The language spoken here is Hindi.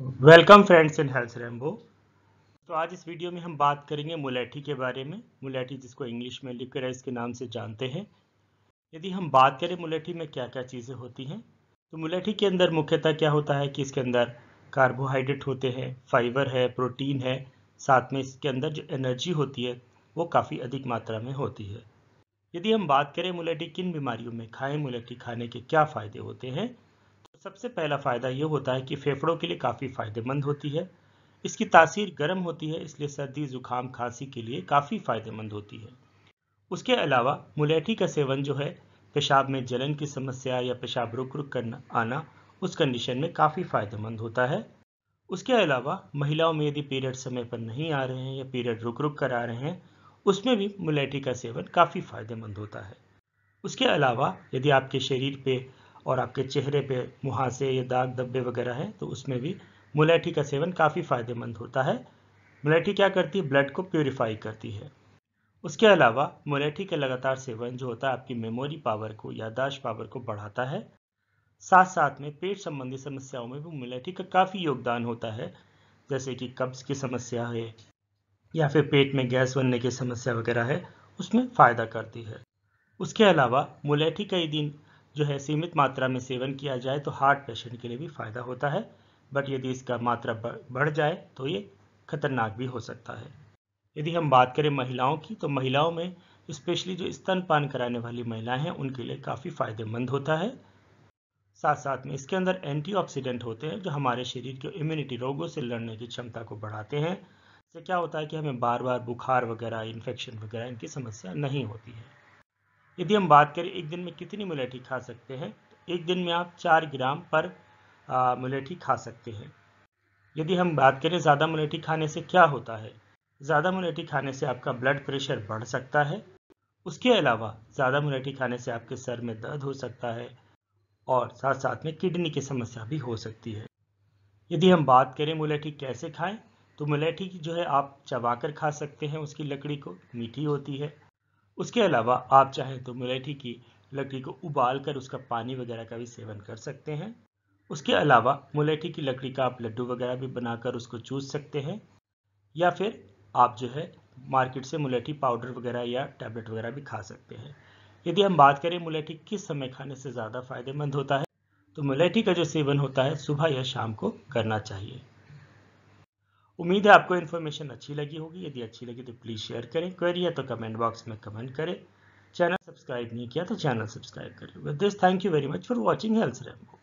welcome friends in health Rembo तो आज इस वीडियो में हम बात करेंगे मुलैठी के बारे में मुलैठी जिसको इंग्लिश में लिक्रेस के नाम से जानते हैं यदि हम बात करें मुलैठी में क्या क्या चीज़ें होती हैं तो मुलैठी के अंदर मुख्यतः क्या होता है कि इसके अंदर कार्बोहाइड्रेट होते हैं फाइबर है प्रोटीन है साथ में इसके अंदर जो एनर्जी होती है वो काफ़ी अधिक मात्रा में होती है यदि हम बात करें मुलैठी किन बीमारियों में खाएं मुलैठी खाने के क्या फ़ायदे होते हैं तो सबसे पहला फ़ायदा ये होता है कि फेफड़ों के लिए काफ़ी फ़ायदेमंद होती है इसकी तासीर गर्म होती है इसलिए सर्दी ज़ुकाम खांसी के लिए काफ़ी फ़ायदेमंद होती है उसके अलावा मुलेठी का सेवन जो है पेशाब में जलन की समस्या या पेशाब रुक रुक कर आना उस कंडीशन में काफ़ी फ़ायदेमंद होता है उसके अलावा महिलाओं में यदि पीरियड समय पर नहीं आ रहे हैं या पीरियड रुक रुक कर आ रहे हैं उसमें भी मुलेठी का सेवन काफ़ी फ़ायदेमंद होता है उसके अलावा यदि आपके शरीर पे और आपके चेहरे पे मुहासे या दाग धब्बे वगैरह हैं तो उसमें भी मुलैठी का सेवन काफ़ी फ़ायदेमंद होता है मुलैठी क्या करती है ब्लड को प्योरीफाई करती है उसके अलावा मुलैठी के लगातार सेवन जो होता है आपकी मेमोरी पावर को यादाश्त पावर को बढ़ाता है साथ साथ में पेट संबंधी समस्याओं में भी मुलैठी का काफ़ी योगदान होता है जैसे कि कब्ज़ की समस्या है या फिर पेट में गैस बनने की समस्या वगैरह है उसमें फ़ायदा करती है उसके अलावा मुलैठी कई दिन जो है सीमित मात्रा में सेवन किया जाए तो हार्ट पेशेंट के लिए भी फ़ायदा होता है बट यदि इसका मात्रा बढ़ जाए तो ये खतरनाक भी हो सकता है यदि हम बात करें महिलाओं की तो महिलाओं में स्पेशली जो स्तनपान कराने वाली महिलाएं हैं उनके लिए काफ़ी फ़ायदेमंद होता है साथ साथ में इसके अंदर एंटीऑक्सीडेंट होते हैं जो हमारे शरीर के इम्यूनिटी रोगों से लड़ने की क्षमता को बढ़ाते हैं इससे क्या होता है कि हमें बार बार बुखार वगैरह इन्फेक्शन वगैरह इनकी समस्या नहीं होती है यदि हम बात करें एक दिन में कितनी मुलेठी खा सकते हैं तो एक दिन में आप चार ग्राम पर मुलेठी खा सकते हैं यदि हम बात करें ज़्यादा मुलेठी खाने से क्या होता है ज़्यादा मुलेठी खाने से आपका ब्लड प्रेशर बढ़ सकता है उसके अलावा ज़्यादा मुलेठी खाने से आपके सर में दर्द हो सकता है और साथ साथ में किडनी की समस्या भी हो सकती है यदि हम बात करें मुलेठी कैसे खाएं तो मुलेठी की जो है आप चबाकर खा सकते हैं उसकी लकड़ी को मीठी होती है उसके अलावा आप चाहें तो मुलेठी की लकड़ी को उबाल कर उसका पानी वगैरह का भी सेवन कर सकते हैं उसके अलावा मुलेठी की लकड़ी का आप लड्डू वगैरह भी बनाकर उसको चूस सकते हैं या फिर आप जो है मार्केट से मुलेठी पाउडर वगैरह या टैबलेट वगैरह भी खा सकते हैं यदि हम बात करें मुलेठी किस समय खाने से ज़्यादा फायदेमंद होता है तो मुलेठी का जो सेवन होता है सुबह या शाम को करना चाहिए उम्मीद है आपको इन्फॉर्मेशन अच्छी लगी होगी यदि अच्छी लगी तो प्लीज़ शेयर करें क्वेरी है तो कमेंट बॉक्स में कमेंट करें चैनल सब्सक्राइब नहीं किया तो चैनल सब्सक्राइब करें with this thank you very much for watching health Remo